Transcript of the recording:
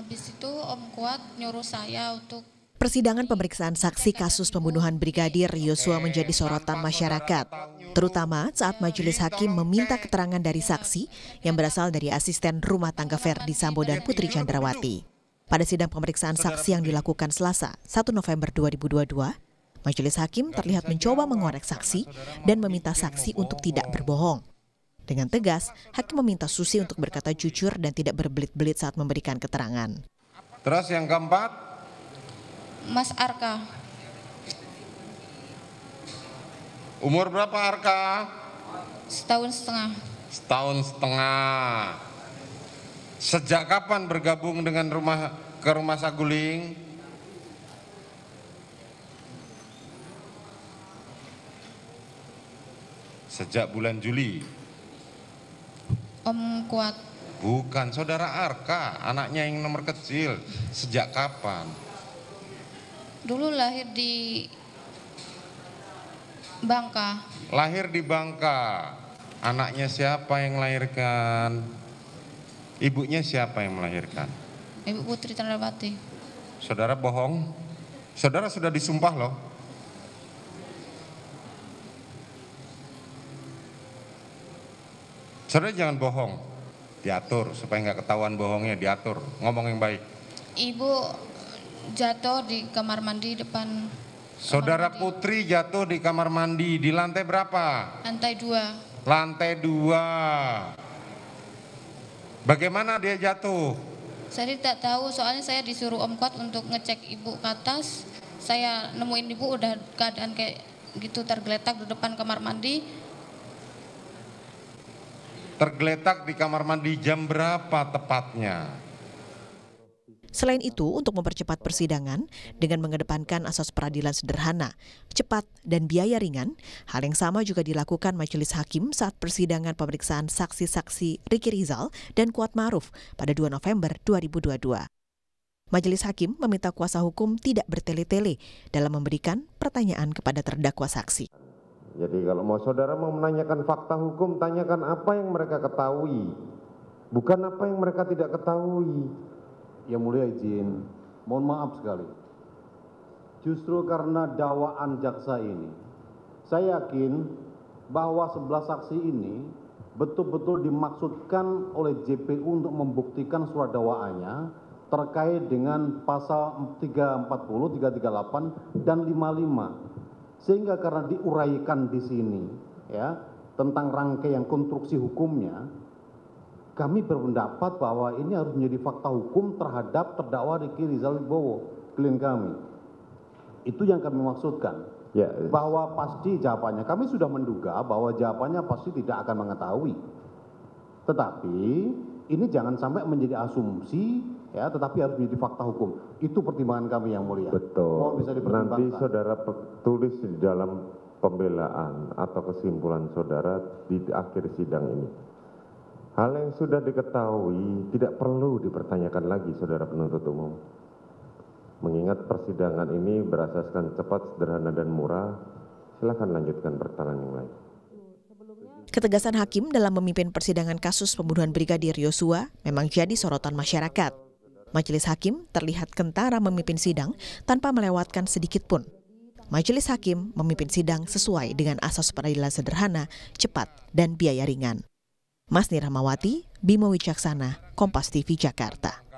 Habis itu Om Kuat nyuruh saya untuk Persidangan pemeriksaan saksi kasus pembunuhan Brigadir Yosua menjadi sorotan masyarakat, terutama saat majelis hakim meminta keterangan dari saksi yang berasal dari asisten rumah tangga Ferdi Sambo dan Putri Chandrawati. Pada sidang pemeriksaan saksi yang dilakukan Selasa, 1 November 2022, majelis hakim terlihat mencoba mengorek saksi dan meminta saksi untuk tidak berbohong. Dengan tegas, hakim meminta Susi untuk berkata jujur dan tidak berbelit-belit saat memberikan keterangan. Terus yang keempat, Mas Arka. Umur berapa Arka? Setahun setengah. Setahun setengah. Sejak kapan bergabung dengan rumah ke rumah Saguling? Sejak bulan Juli. Om Kuat. Bukan, saudara Arka, anaknya yang nomor kecil. Sejak kapan? Dulu lahir di Bangka. Lahir di Bangka. Anaknya siapa yang melahirkan? Ibunya siapa yang melahirkan? Ibu Putri Tandrawati. Saudara bohong? Saudara sudah disumpah loh. Saudara jangan bohong, diatur supaya nggak ketahuan bohongnya, diatur, ngomong yang baik. Ibu jatuh di kamar mandi depan. Saudara mandi. Putri jatuh di kamar mandi di lantai berapa? Lantai dua. Lantai dua. Bagaimana dia jatuh? Saya tidak tahu, soalnya saya disuruh Om Kuat untuk ngecek ibu ke atas. Saya nemuin ibu udah keadaan kayak gitu tergeletak di depan kamar mandi tergeletak di kamar mandi jam berapa tepatnya. Selain itu, untuk mempercepat persidangan dengan mengedepankan asas peradilan sederhana, cepat, dan biaya ringan, hal yang sama juga dilakukan majelis hakim saat persidangan pemeriksaan saksi-saksi Riki Rizal dan Kuat Maruf pada 2 November 2022. Majelis hakim meminta kuasa hukum tidak bertele-tele dalam memberikan pertanyaan kepada terdakwa saksi. Jadi kalau mau saudara mau menanyakan fakta hukum, tanyakan apa yang mereka ketahui, bukan apa yang mereka tidak ketahui. Yang mulia izin, mohon maaf sekali. Justru karena dakwaan jaksa ini, saya yakin bahwa sebelah saksi ini betul-betul dimaksudkan oleh JPU untuk membuktikan surat dakwaannya terkait dengan pasal 340, 338, dan 55 sehingga karena diuraikan di sini ya tentang rangkaian konstruksi hukumnya kami berpendapat bahwa ini harus menjadi fakta hukum terhadap terdakwa Riki Rizal Wibowo klien kami itu yang kami maksudkan ya, ya. bahwa pasti jawabannya kami sudah menduga bahwa jawabannya pasti tidak akan mengetahui tetapi ini jangan sampai menjadi asumsi ya tetapi harus menjadi fakta hukum itu pertimbangan kami yang mulia betul Mohon bisa nanti saudara tulis di dalam pembelaan atau kesimpulan saudara di akhir sidang ini hal yang sudah diketahui tidak perlu dipertanyakan lagi saudara penuntut umum mengingat persidangan ini berasaskan cepat sederhana dan murah silahkan lanjutkan pertanyaan yang lain Ketegasan hakim dalam memimpin persidangan kasus pembunuhan Brigadir Yosua memang jadi sorotan masyarakat. Majelis hakim terlihat kentara memimpin sidang tanpa melewatkan sedikit pun. Majelis hakim memimpin sidang sesuai dengan asas peradilan sederhana, cepat, dan biaya ringan. Mas Nirahmawati, Bimo Wicaksana, Kompas TV Jakarta.